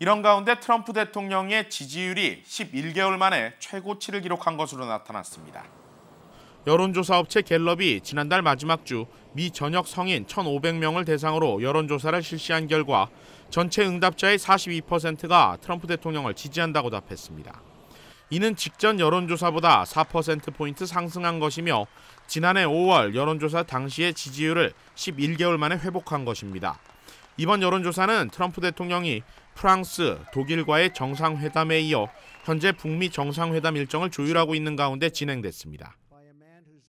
이런 가운데 트럼프 대통령의 지지율이 11개월 만에 최고치를 기록한 것으로 나타났습니다. 여론조사 업체 갤럽이 지난달 마지막 주 미 전역 성인 1,500명을 대상으로 여론조사를 실시한 결과 전체 응답자의 42%가 트럼프 대통령을 지지한다고 답했습니다. 이는 직전 여론조사보다 4%포인트 상승한 것이며 지난해 5월 여론조사 당시의 지지율을 11개월 만에 회복한 것입니다. 이번 여론조사는 트럼프 대통령이 프랑스, 독일과의 정상회담에 이어 현재 북미 정상회담 일정을 조율하고 있는 가운데 진행됐습니다.